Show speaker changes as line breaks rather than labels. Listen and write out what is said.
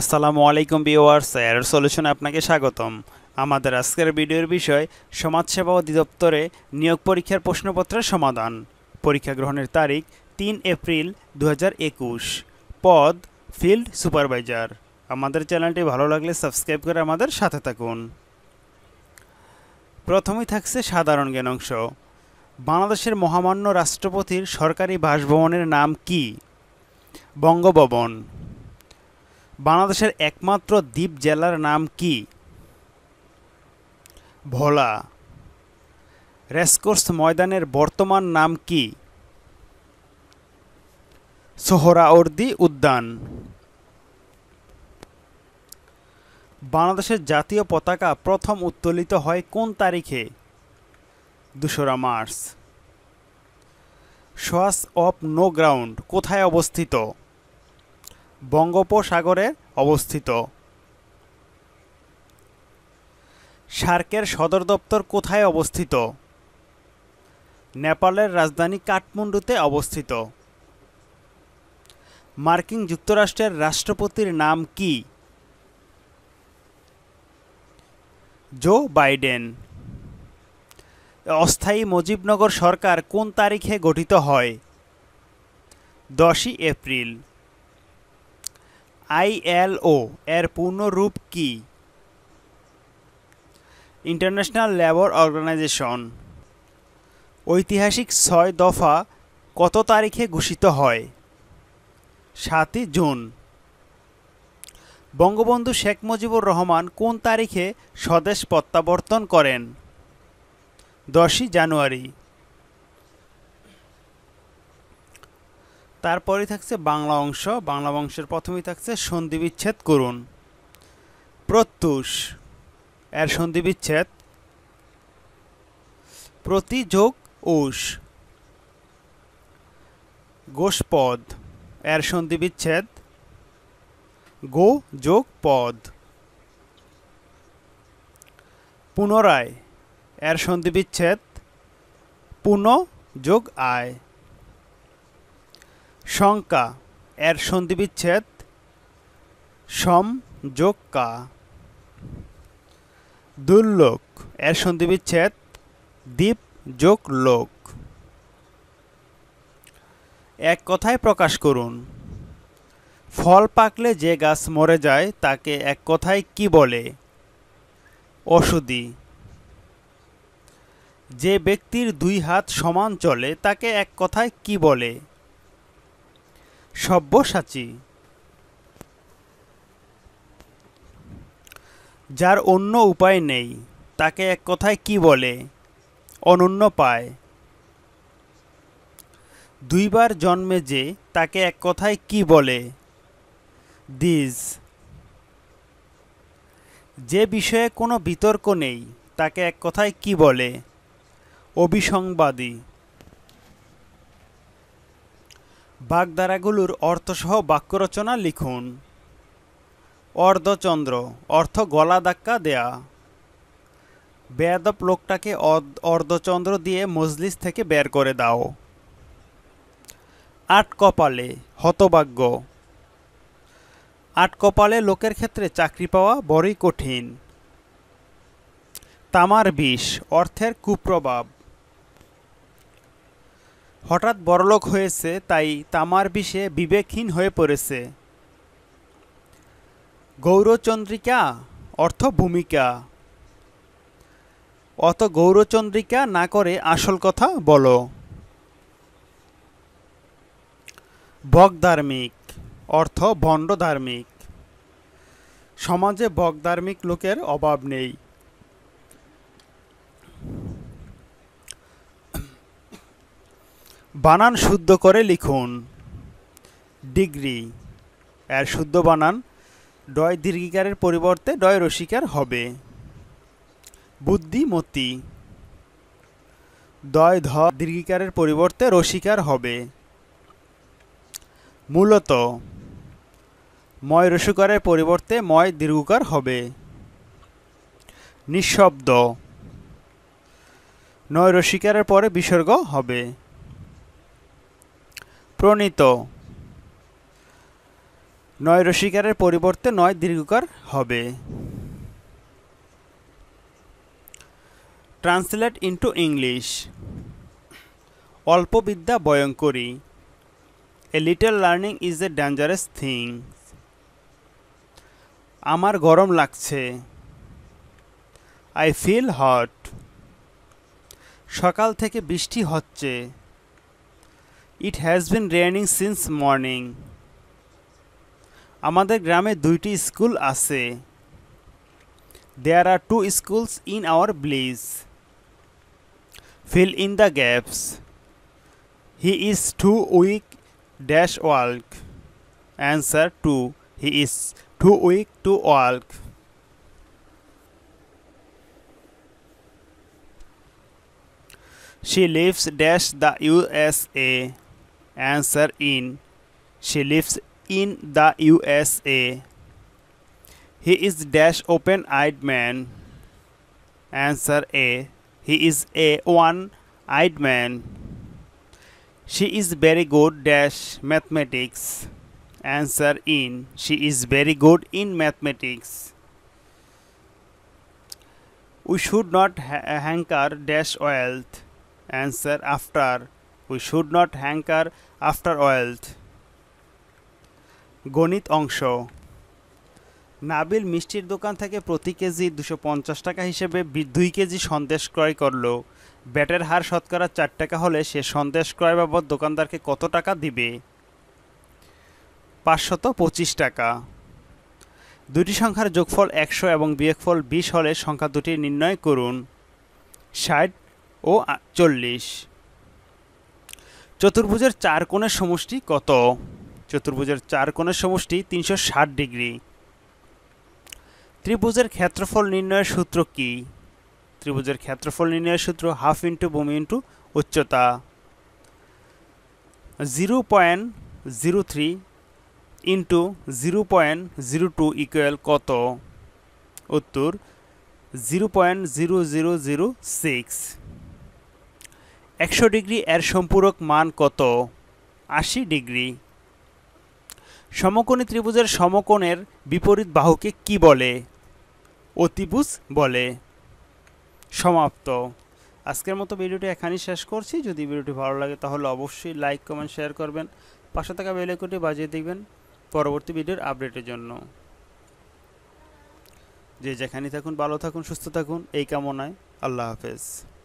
আসসালামু আলাইকুম বিওয়ার্স এর সলিউশন আপনাকে স্বাগতম আমাদের আজকের ভিডিওর বিষয় সমাজসেবা অধিদপ্তরে নিয়োগ পরীক্ষার প্রশ্নপত্রের সমাধান পরীক্ষা গ্রহণের তারিখ তিন এপ্রিল দু পদ ফিল্ড সুপারভাইজার আমাদের চ্যানেলটি ভালো লাগলে সাবস্ক্রাইব করে আমাদের সাথে থাকুন প্রথমেই থাকছে সাধারণ জ্ঞান অংশ বাংলাদেশের মহামান্য রাষ্ট্রপতির সরকারি বাসভবনের নাম কি বঙ্গভবন বাংলাদেশের একমাত্র দ্বীপ জেলার নাম কি ভোলা রেসকোর্স ময়দানের বর্তমান নাম কি সোহরাওর্দি উদ্যান বাংলাদেশের জাতীয় পতাকা প্রথম উত্তোলিত হয় কোন তারিখে দুশোরা March swatch of no ground কোথায় অবস্থিত বঙ্গোপসাগরে অবস্থিত সার্কের সদর দপ্তর কোথায় অবস্থিত নেপালের রাজধানী কাঠমান্ডুতে অবস্থিত মার্কিন যুক্তরাষ্ট্রের রাষ্ট্রপতির নাম কি জো বাইডেন অস্থায়ী মুজিবনগর সরকার কোন তারিখে গঠিত হয় দশই এপ্রিল আইএলও এর পূর্ণরূপ কি ইন্টারন্যাশনাল লেবার অর্গানাইজেশন ঐতিহাসিক ছয় দফা কত তারিখে ঘোষিত হয় সাতই জুন বঙ্গবন্ধু শেখ মুজিবুর রহমান কোন তারিখে স্বদেশ প্রত্যাবর্তন করেন দশই জানুয়ারি তারপরে থাকছে বাংলা অংশ বাংলা অংশের প্রথমেই থাকছে সন্ধি বিচ্ছেদ করুন প্রত্যুষ এর সন্ধি বিচ্ছেদ প্রতিযোগ উষ গোষপদ এর সন্ধি বিচ্ছেদ গো যোগ পদ পুনরায় এর সন্ধি বিচ্ছেদ পুন যোগ আয় সংখ্যা এর সন্ধিবিচ্ছেদ সম যোগ দুর্লোক এর সন্ধিবিচ্ছেদ দ্বীপ যোগ লোক এক কথায় প্রকাশ করুন ফল পাকলে যে গাছ মরে যায় তাকে এক কথায় কি বলে ওষুধি যে ব্যক্তির দুই হাত সমান চলে তাকে এক কথায় কি বলে সব্যসাচী যার অন্য উপায় নেই তাকে এক কথায় কি বলে অনন্য পায় দুইবার জন্মে যে তাকে এক কথায় কি বলে দিজ যে বিষয়ে কোনো বিতর্ক নেই তাকে এক কথায় কি বলে অভিসংবাদী বাগধারাগুলোর অর্থসহ বাক্য রচনা লিখুন অর্ধচন্দ্র অর্থ গলা ধাক্কা দেয়া বেয়াদব লোকটাকে অর্ধচন্দ্র দিয়ে মজলিস থেকে বের করে দাও আট কপালে হতভাগ্য আট কপালে লোকের ক্ষেত্রে চাকরি পাওয়া বড়ই কঠিন তামার বিষ অর্থের কুপ্রভাব হঠাৎ বড়লোক হয়েছে তাই তামার বিষে বিবেকহীন হয়ে পড়েছে গৌরচন্দ্রিকা অর্থ ভূমিকা অত গৌরচন্দ্রিকা না করে আসল কথা বলো বগধার্মিক অর্থ ভণ্ডধার্মিক সমাজে বগধার্মিক লোকের অভাব নেই বানান শুদ্ধ করে লিখুন ডিগ্রি এর শুদ্ধ বানান ডয় দীর্ঘিকারের পরিবর্তে ডয় রসিকার হবে বুদ্ধিমতি দয় ধ দীর্ঘিকারের পরিবর্তে রসিকার হবে মূলত ময় রসুকারের পরিবর্তে ময় দীর্ঘকার হবে নিঃশব্দ নয় রসিকারের পরে বিসর্গ হবে প্রণীত নয় রসিকারের পরিবর্তে নয় দীর্ঘকার হবে ট্রান্সলেট ইন্টু ইংলিশ অল্প বিদ্যা ভয়ঙ্করী a little learning is a dangerous thing আমার গরম লাগছে আই ফিল হট সকাল থেকে বৃষ্টি হচ্ছে It has been raining since morning. আমাদের গ্রামে দুইটি স্কুল আছে। There are two schools in our place. Fill in the gaps. He is too weak to walk. Answer two. He is too weak to walk. She lives the USA answer in. She lives in the USA. He is dash open-eyed man. Answer A. He is a one-eyed man. She is very good dash mathematics. Answer in. She is very good in mathematics. We should not hanker dash wealth. Answer after we should not hanker after wealth গণিত অংশ নাবিল মিষ্টির দোকান থেকে প্রতি KG দুশো পঞ্চাশ টাকা হিসেবে দুই কেজি সন্দেশ ক্রয় করল ব্যাটের হার শতকরা চার টাকা হলে সে সন্দেশ ক্রয় বাবদ দোকানদারকে কত টাকা দিবে পাঁচশত পঁচিশ টাকা দুটি সংখ্যার যোগফল একশো এবং বিয়োগফল বিশ হলে সংখ্যা দুটি নির্ণয় করুন ষাট ও চল্লিশ চতুর্ভুজের চার কোণের সমষ্টি কত চতুর্ভুজের চার কোণের সমষ্টি তিনশো ষাট ডিগ্রি ত্রিভুজের ক্ষেত্রফল নির্ণয়ের সূত্র কি ত্রিভুজের ক্ষেত্রফল নির্ণয়ের সূত্র হাফ ইন্টু বমি ইন্টু উচ্চতা zero point zero three into zero point zero two equal কত উত্তর zero point zero zero zero six একশো ডিগ্রি এর সম্পূরক মান কত আশি ডিগ্রি সমকোণী ত্রিভুজের সমকোণের বিপরীত বাহুকে কি বলে অতিভুজ বলে সমাপ্ত আজকের মতো ভিডিওটি এখানেই শেষ করছি যদি ভিডিওটি ভালো লাগে তাহলে অবশ্যই লাইক কমেন্ট শেয়ার করবেন পাশে থাকা বেলেকটি বাজিয়ে দেখবেন পরবর্তী ভিডিওর আপডেটের জন্য যে যেখানে থাকুন ভালো থাকুন সুস্থ থাকুন এই কামনায় আল্লাহ হাফেজ